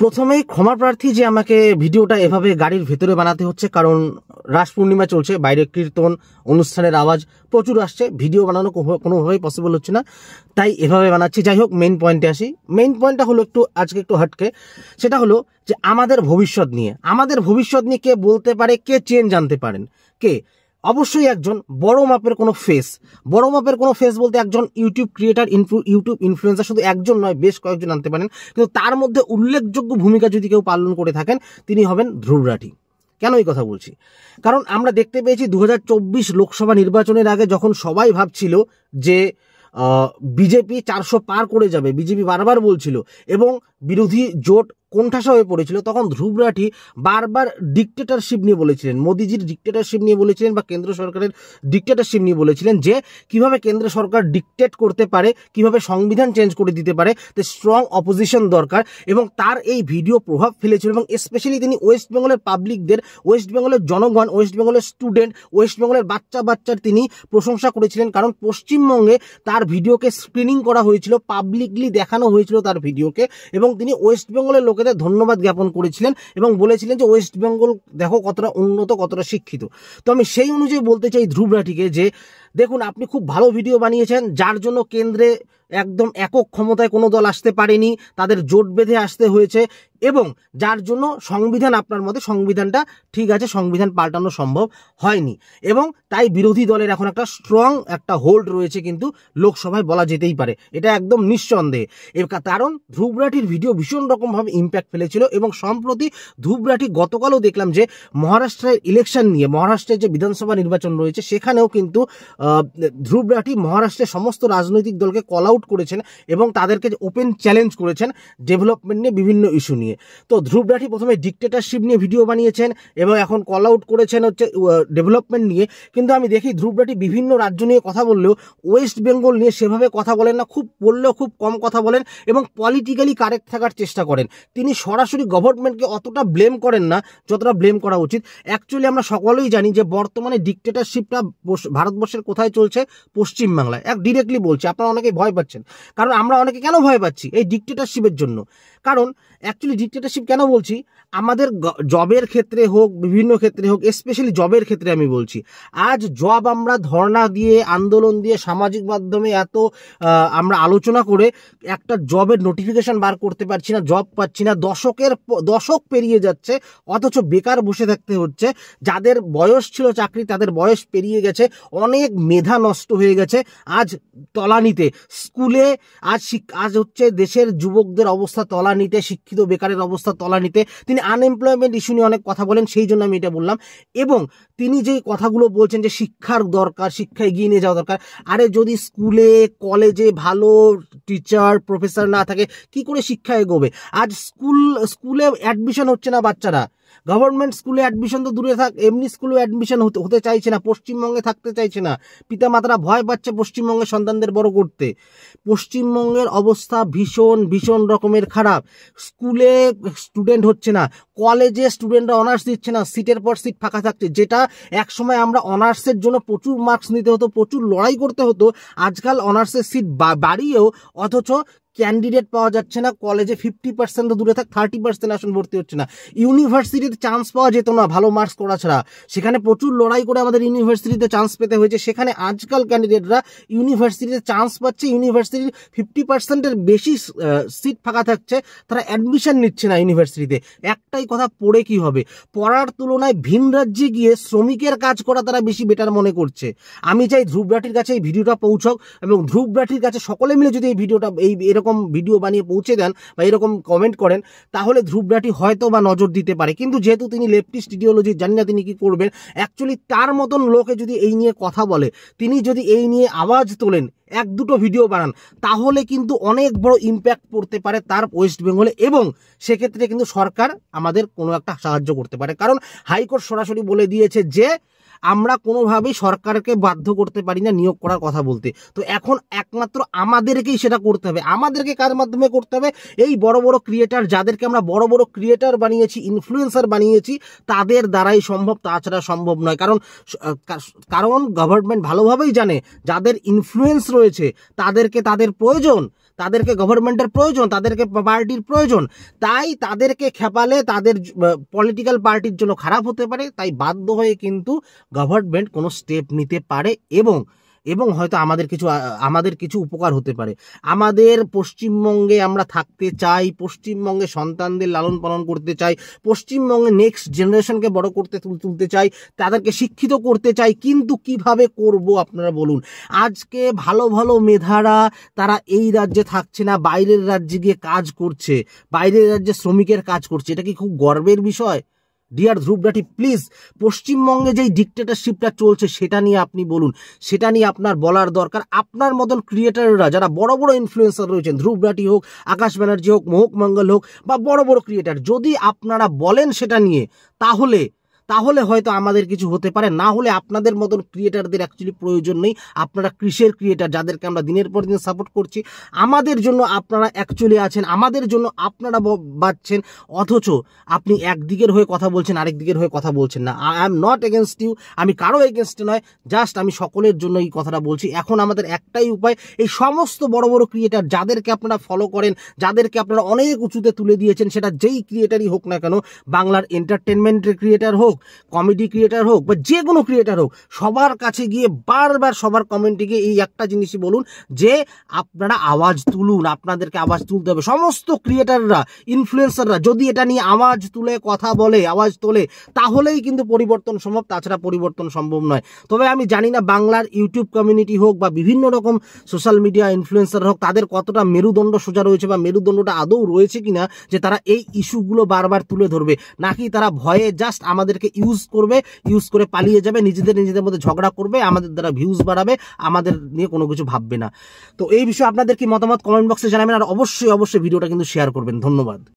প্রথমেই ক্ষমা প্রার্থী যে আমাকে ভিডিওটা এভাবে গাড়ির ভেতরে বানাতে হচ্ছে কারণ রাস পূর্ণিমা চলছে বাইরে কীর্তন অনুষ্ঠানের আওয়াজ প্রচুর আসছে ভিডিও বানানো কোনোভাবেই পসিবল হচ্ছে না তাই এভাবে বানাচ্ছি যাই হোক মেন পয়েন্টে আসি মেন পয়েন্টটা হলো একটু আজকে একটু হাটকে সেটা হলো যে আমাদের ভবিষ্যৎ নিয়ে আমাদের ভবিষ্যৎ নিয়ে কে বলতে পারে কে চেন জানতে পারেন কে অবশ্যই একজন বড় মাপের কোনো ফেস বড় মাপের কোনো ফেস বলতে একজন ইউটিউব ক্রিয়েটার ইনফ্লু ইউটিউব ইনফ্লুয়েন্সার শুধু একজন নয় বেশ কয়েকজন আনতে পারেন কিন্তু তার মধ্যে উল্লেখযোগ্য ভূমিকা যদি কেউ পালন করে থাকেন তিনি হবেন ধ্রুব কেন এই কথা বলছি কারণ আমরা দেখতে পেয়েছি দু লোকসভা নির্বাচনের আগে যখন সবাই ভাবছিল যে বিজেপি চারশো পার করে যাবে বিজেপি বারবার বলছিল এবং বিরোধী জোট কোণঠাসা হয়ে পড়েছিল তখন ধ্রুবরাঠি বারবার ডিকটেটারশিপ নিয়ে বলেছিলেন মোদিজির ডিকটেটারশিপ নিয়ে বলেছিলেন বা কেন্দ্র সরকারের ডিকটেটারশিপ নিয়ে বলেছিলেন যে কিভাবে কেন্দ্র সরকার ডিকটেট করতে পারে কিভাবে সংবিধান চেঞ্জ করে দিতে পারে তো স্ট্রং অপোজিশন দরকার এবং তার এই ভিডিও প্রভাব ফেলেছিল এবং স্পেশালি তিনি ওয়েস্ট বেঙ্গলের পাবলিকদের ওয়েস্ট বেঙ্গলের জনগণ ওয়েস্ট বেঙ্গলের স্টুডেন্ট ওয়েস্ট বেঙ্গলের বাচ্চা বাচ্চার তিনি প্রশংসা করেছিলেন কারণ পশ্চিমবঙ্গে তার ভিডিওকে স্ক্রিনিং করা হয়েছিল পাবলিকলি দেখানো হয়েছিল তার ভিডিওকে এবং তিনি ওয়েস্ট বেঙ্গলের লোক লোকেদের ধন্যবাদ জ্ঞাপন করেছিলেন এবং বলেছিলেন যে ওয়েস্ট বেঙ্গল দেখো কতটা উন্নত কতটা শিক্ষিত তো আমি সেই অনুযায়ী বলতে চাই ধ্রুবরাটিকে যে দেখুন আপনি খুব ভালো ভিডিও বানিয়েছেন যার জন্য কেন্দ্রে একদম একক ক্ষমতায় কোনো দল আসতে পারেনি তাদের জোট বেঁধে আসতে হয়েছে এবং যার জন্য সংবিধান আপনার মতে সংবিধানটা ঠিক আছে সংবিধান পাল্টানো সম্ভব হয়নি এবং তাই বিরোধী দলের এখন একটা স্ট্রং একটা হোল্ড রয়েছে কিন্তু লোকসভায় বলা যেতেই পারে এটা একদম নিঃসন্দেহে এর কারণ ধ্রুবরাটির ভিডিও ভীষণ রকমভাবে ইম্প্যাক্ট ফেলেছিল এবং সম্প্রতি ধ্রুবরাটি গতকালও দেখলাম যে মহারাষ্ট্রের ইলেকশন নিয়ে মহারাষ্ট্রের যে বিধানসভা নির্বাচন রয়েছে সেখানেও কিন্তু ধ্রুবরাটি মহারাষ্ট্রের সমস্ত রাজনৈতিক দলকে কল আউট করেছেন এবং তাদেরকে ওপেন চ্যালেঞ্জ করেছেন ডেভেলপমেন্ট নিয়ে বিভিন্ন ইস্যু নিয়ে তো ধ্রুব রাঠি প্রথমে ডিকটেটারশিপ নিয়ে ভিডিও বানিয়েছেন এবং এখন কল আউট করেছেন হচ্ছে ডেভেলপমেন্ট নিয়ে কিন্তু আমি দেখি ধ্রুব রাঠি বিভিন্ন রাজ্য নিয়ে কথা বললেও ওয়েস্ট বেঙ্গল নিয়ে সেভাবে কথা বলেন না খুব বললেও খুব কম কথা বলেন এবং পলিটিক্যালি কারেক্ট থাকার চেষ্টা করেন তিনি সরাসরি গভর্নমেন্টকে অতটা ব্লেম করেন না যতটা ব্লেম করা উচিত অ্যাকচুয়ালি আমরা সকলেই জানি যে বর্তমানে ডিকটেটারশিপটা ভারতবর্ষের কোথায় চলছে পশ্চিমবাংলায় এক ডিরেক্টলি বলছি আপনারা অনেকে ভয় পাচ্ছেন কারণ আমরা অনেকে কেন ভয় পাচ্ছি এই ডিকটেটারশিপের জন্য কারণ অ্যাকচুয়ালি ডিকটেটারশিপ কেন বলছি আমাদের জবের ক্ষেত্রে হোক বিভিন্ন ক্ষেত্রে হোক স্পেশালি জবের ক্ষেত্রে আমি বলছি আজ জব আমরা ধর্ণা দিয়ে আন্দোলন দিয়ে সামাজিক মাধ্যমে এত আমরা আলোচনা করে একটা জবের নোটিফিকেশান বার করতে পারছি না জব পাচ্ছি না দশকের দশক পেরিয়ে যাচ্ছে অথচ বেকার বসে থাকতে হচ্ছে যাদের বয়স ছিল চাকরি তাদের বয়স পেরিয়ে গেছে অনেক মেধা নষ্ট হয়ে গেছে আজ তলানিতে স্কুলে আজ আজ হচ্ছে দেশের যুবকদের অবস্থা তলা নিতে শিক্ষিত বেকারের অবস্থা তলা নিতে তিনি আনএমপ্লয়মেন্ট ইস্যু নিয়ে অনেক কথা বলেন সেই জন্য আমি এটা বললাম এবং তিনি যে কথাগুলো বলছেন যে শিক্ষার দরকার শিক্ষা এগিয়ে নিয়ে যাওয়া দরকার আরে যদি স্কুলে কলেজে ভালো টিচার প্রফেসর না থাকে কি করে শিক্ষা এগোবে আজ স্কুল স্কুলে অ্যাডমিশন হচ্ছে না বাচ্চারা গভর্নমেন্ট স্কুলে অ্যাডমিশন তো দূরে থাক এমনি স্কুলে অ্যাডমিশন হতে চাইছে না পশ্চিমবঙ্গে থাকতে চাইছে না পিতামাতারা ভয় পাচ্ছে পশ্চিমবঙ্গের সন্তানদের বড় করতে পশ্চিমবঙ্গের অবস্থা ভীষণ ভীষণ রকমের খারাপ স্কুলে স্টুডেন্ট হচ্ছে না কলেজে স্টুডেন্টরা অনার্স দিচ্ছে না সিটের পর সিট ফাঁকা থাকছে যেটা একসময় আমরা অনার্সের জন্য প্রচুর মার্কস নিতে হতো প্রচুর লড়াই করতে হতো আজকাল অনার্সের সিট বাড়িয়েও অথচ ক্যান্ডিডেট পাওয়া যাচ্ছে না কলেজে ফিফটি পার্সেন্ট দূরে থাক থার্টি পার্সেন্ট আসন ভর্তি হচ্ছে না ইউনিভার্সিটিতে চান্স পাওয়া যেত না ভালো মার্কস করা ছাড়া সেখানে প্রচুর লড়াই করে আমাদের ইউনিভার্সিটিতে চান্স পেতে হয়েছে সেখানে আজকাল ক্যান্ডিডেটরা ইউনিভার্সিটিতে চান্স পাচ্ছে ইউনিভার্সিটির ফিফটি পার্সেন্টের বেশি সিট ফাঁকা থাকছে তারা অ্যাডমিশন নিচ্ছে না ইউনিভার্সিটিতে একটাই কথা পড়ে কি হবে পড়ার তুলনায় ভিন রাজ্যে গিয়ে শ্রমিকের কাজ করা তারা বেশি বেটার মনে করছে আমি চাই ধ্রুব রাঠির কাছে এই ভিডিওটা পৌঁছক এবং ধ্রুব রাঠির কাছে সকলে মিলে যদি এই ভিডিওটা এই এরকম এরকম ভিডিও বানিয়ে পৌঁছে দেন বা এরকম কমেন্ট করেন তাহলে ধ্রুবরাটি হয়তো বা নজর দিতে পারে কিন্তু যেহেতু তিনি লেফটিস্ট ইডিওলজি জানি না তিনি কি করবেন অ্যাকচুয়ালি তার মতন লোকে যদি এই নিয়ে কথা বলে তিনি যদি এই নিয়ে আওয়াজ তোলেন এক দুটো ভিডিও বানান তাহলে কিন্তু অনেক বড় ইম্প্যাক্ট পড়তে পারে তার ওয়েস্ট বেঙ্গলে এবং সেক্ষেত্রে কিন্তু সরকার আমাদের কোনো একটা সাহায্য করতে পারে কারণ হাইকোর্ট সরাসরি বলে দিয়েছে যে আমরা কোনোভাবেই সরকারকে বাধ্য করতে পারি না নিয়োগ করার কথা বলতে তো এখন একমাত্র আমাদেরকেই সেটা করতে হবে আমাদেরকে কার মাধ্যমে করতে হবে এই বড় বড় ক্রিয়েটার যাদেরকে আমরা বড় বড় ক্রিয়েটার বানিয়েছি ইনফ্লুয়েন্সার বানিয়েছি তাদের দ্বারাই সম্ভব তাছাড়া সম্ভব নয় কারণ কারণ গভর্নমেন্ট ভালোভাবেই জানে যাদের ইনফ্লুয়েন্স রয়েছে তাদেরকে তাদের প্রয়োজন তাদেরকে গভর্নমেন্টের প্রয়োজন তাদেরকে পার্টির প্রয়োজন তাই তাদেরকে খেপালে তাদের পলিটিক্যাল পার্টির জন্য খারাপ হতে পারে তাই বাধ্য হয়ে কিন্তু গভর্নমেন্ট কোনো স্টেপ নিতে পারে এবং এবং হয়তো আমাদের কিছু আমাদের কিছু উপকার হতে পারে আমাদের পশ্চিমবঙ্গে আমরা থাকতে চাই পশ্চিমবঙ্গে সন্তানদের লালন পালন করতে চাই পশ্চিমবঙ্গে নেক্সট জেনারেশনকে বড় করতে তুলতে চাই তাদেরকে শিক্ষিত করতে চাই কিন্তু কিভাবে করব আপনারা বলুন আজকে ভালো ভালো মেধারা তারা এই রাজ্যে থাকছে না বাইরের রাজ্যে গিয়ে কাজ করছে বাইরের রাজ্যে শ্রমিকের কাজ করছে এটা কি খুব গর্বের বিষয় ডিয়ার ধ্রুবরাটি প্লিজ পশ্চিমবঙ্গে যেই ডিকটেটারশিপটা চলছে সেটা নিয়ে আপনি বলুন সেটা নিয়ে আপনার বলার দরকার আপনার মতন ক্রিয়েটাররা যারা বড় বড় ইনফ্লুয়েন্সার রয়েছেন ধ্রুবরাটি হোক আকাশ ব্যানার্জি হোক মোহক মঙ্গল হোক বা বড় বড় ক্রিয়েটার যদি আপনারা বলেন সেটা নিয়ে তাহলে তাহলে হয়তো আমাদের কিছু হতে পারে না হলে আপনাদের মতন ক্রিয়েটারদের অ্যাকচুয়ালি প্রয়োজন নেই আপনারা কৃষের ক্রিয়েটার যাদেরকে আমরা দিনের পর দিন সাপোর্ট করছি আমাদের জন্য আপনারা অ্যাকচুয়ালি আছেন আমাদের জন্য আপনারা বাঁচছেন অথচ আপনি একদিকের হয়ে কথা বলছেন আরেক দিকের হয়ে কথা বলছেন না I am not against you আমি কারো এগেনস্টে নয় জাস্ট আমি সকলের জন্য এই কথাটা বলছি এখন আমাদের একটাই উপায় এই সমস্ত বড় বড় ক্রিয়েটার যাদেরকে আপনারা ফলো করেন যাদেরকে আপনারা অনেক উঁচুতে তুলে দিয়েছেন সেটা যেই ক্রিয়েটারই হোক না কেন বাংলার এন্টারটেনমেন্টের ক্রিয়েটার হোক হোক কমেডি ক্রিয়েটার হোক বা যে কোনো ক্রিয়েটার হোক সবার কাছে গিয়ে বারবার সবার কমেন্টিকে এই একটা জিনিসই বলুন যে আপনারা আওয়াজ তুলুন আপনাদেরকে আওয়াজ তুলতে হবে সমস্ত ক্রিয়েটাররা ইনফ্লুয়েন্সাররা যদি এটা নিয়ে আওয়াজ তুলে কথা বলে আওয়াজ তোলে তাহলেই কিন্তু পরিবর্তন সম্ভব তাছাড়া পরিবর্তন সম্ভব নয় তবে আমি জানি না বাংলার ইউটিউব কমিউনিটি হোক বা বিভিন্ন রকম সোশ্যাল মিডিয়া ইনফ্লুয়েন্সার হোক তাদের কতটা মেরুদণ্ড সোজা রয়েছে বা মেরুদণ্ডটা আদৌ রয়েছে কিনা যে তারা এই ইস্যুগুলো বারবার তুলে ধরবে নাকি তারা ভয়ে জাস্ট আমাদেরকে আমাদেরকে ইউজ করবে ইউজ করে পালিয়ে যাবে নিজেদের নিজেদের মধ্যে ঝগড়া করবে আমাদের দ্বারা ভিউজ বাড়াবে আমাদের নিয়ে কোনো কিছু ভাববে না তো এই বিষয়ে আপনাদের কি মতামত কমেন্ট বক্সে জানাবেন আর অবশ্যই অবশ্যই ভিডিওটা কিন্তু শেয়ার করবেন ধন্যবাদ